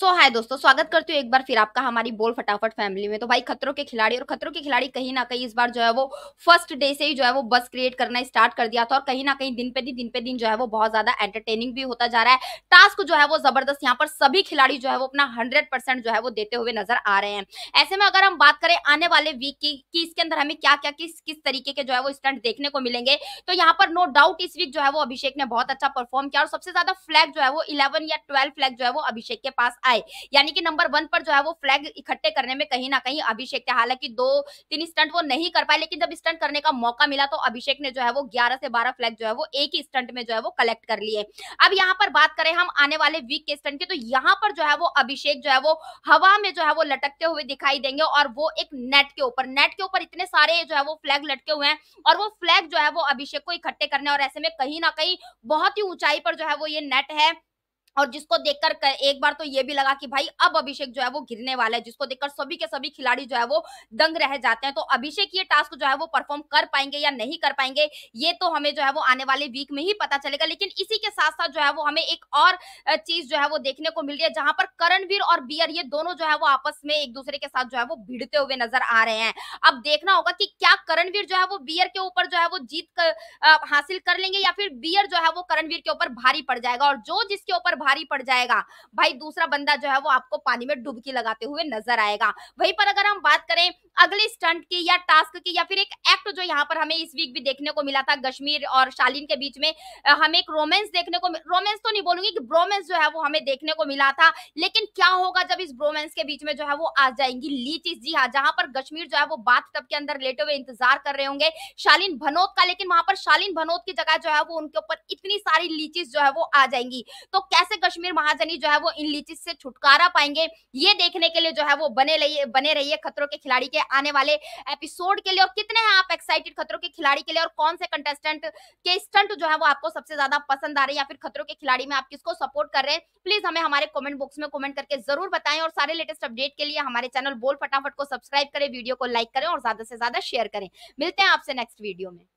सो हाय दोस्तों स्वागत करती हूँ एक बार फिर आपका हमारी बोल फटाफट फैमिली में तो भाई खतरों के खिलाड़ी और खतरों के खिलाड़ी कहीं ना कहीं इस बार जो है वो फर्स्ट डे से ही जो है वो बस क्रिएट करना स्टार्ट कर दिया था और कहीं ना कहीं दिन पे दिन दिन पे दिन जो है वो बहुत ज्यादा एंटरटेनिंग भी होता जा रहा है टास्क जो है वो जबरदस्त यहाँ पर सभी खिलाड़ी जो है वो अपना हंड्रेड जो है वो देते हुए नजर आ रहे हैं ऐसे में अगर हम बात करें आने वाले वीक की कि इसके अंदर हमें क्या क्या किस किस तरीके के जो है वो स्टंट देखने को मिलेंगे तो यहाँ पर नो डाउट इस वीक जो है वो अभिषेक ने बहुत अच्छा परफॉर्म किया और सबसे ज्यादा फ्लैग जो है वो इलेवन या ट्वेल्व फ्लैग जो है वो अभिषेक के पास आए यानी कि नंबर वन पर जो है वो फ्लैग इकट्ठे करने में कहीं ना कहीं अभिषेक थे हालांकि दो तीन स्टंट वो नहीं कर पाए लेकिन जब स्टंट करने का मौका मिला तो अभिषेक ने जो है वो ग्यारह से बारह फ्लैग जो है वो एक ही स्टंट में जो है वो कलेक्ट कर लिए अब यहाँ पर बात करें हम आने वाले वीक के स्टंट की तो यहाँ पर जो है वो अभिषेक जो है वो हवा में जो है वो लटकते हुए दिखाई देंगे और वो एक नेट के ऊपर नेट के ऊपर इतने सारे जो है वो फ्लैग लटके हुए हैं और वो फ्लैग जो है वो अभिषेक को इकट्ठे करने और ऐसे में कहीं ना कहीं बहुत ही ऊंचाई पर जो है वो ये नेट है और जिसको देखकर एक बार तो ये भी लगा कि भाई अब अभिषेक जो है वो गिरने वाला है जिसको देखकर सभी के सभी खिलाड़ी जो है वो दंग रह जाते हैं तो अभिषेक ये टास्क जो है वो परफॉर्म कर पाएंगे या नहीं कर पाएंगे ये तो हमें जो है वो आने वाले वीक में ही पता चलेगा लेकिन इसी के साथ साथ जो है वो हमें एक और चीज जो है वो देखने को मिल रही है जहां पर करणवीर और बियर ये दोनों जो है वो आपस में एक दूसरे के साथ जो है वो भिड़ते हुए नजर आ रहे हैं अब देखना होगा कि क्या करणवीर जो है वो बियर के ऊपर जो है वो जीत हासिल कर लेंगे या फिर बियर जो है वो करणवीर के ऊपर भारी पड़ जाएगा और जो जिसके ऊपर भारी पड़ जाएगा भाई दूसरा बंदा जो है वो आपको पानी में डुबकी लगाते हुए नजर आएगा वहीं पर अगर हम बात करें अगले स्टंट की या टास्क की या फिर एक एक्ट जो यहाँ पर हमें इस वीक भी देखने को मिला था कश्मीर और शालीन के बीच में हमें एक रोमांस देखने को रोमांस तो नहीं बोलूंगी कि ब्रोमेंस जो है वो हमें देखने को मिला था लेकिन क्या होगा जब इस ब्रोमेंस के बीच में जो है वो आ जाएंगी लीचिस जी हाँ जहां पर कश्मीर जो है वो बात टब के अंदर लेटे हुए इंतजार कर रहे होंगे शालीन भनोत का लेकिन वहां पर शालीन भनोत की जगह जो है वो उनके ऊपर इतनी सारी लीचिस जो है वो आ जाएंगी तो कैसे से कश्मीर महाजनी जो है वो इन लीचिस से छुटकारा पाएंगे ये देखने के लिए जो है वो बने रहिए बने रहिए खतरों के खिलाड़ी के आने वाले एपिसोड के लिए और कितने हैं आप एक्साइटेड खतरों के खिलाड़ी के लिए और कौन से कंटेस्टेंट के स्टंट जो है वो आपको सबसे ज्यादा पसंद आ रहे हैं या फिर खतरों के खिलाड़ी में आप किसको सपोर्ट कर रहे हैं प्लीज हमें हमारे कॉमेंट बॉक्स में कॉमेंट करके जरूर बताएं और सारे लेटेस्ट अपडेट के लिए हमारे चैनल बोल फटाफट को सब्सक्राइब करें वीडियो को लाइक करें और ज्यादा से ज्यादा शेयर करें मिलते हैं आपसे नेक्स्ट वीडियो में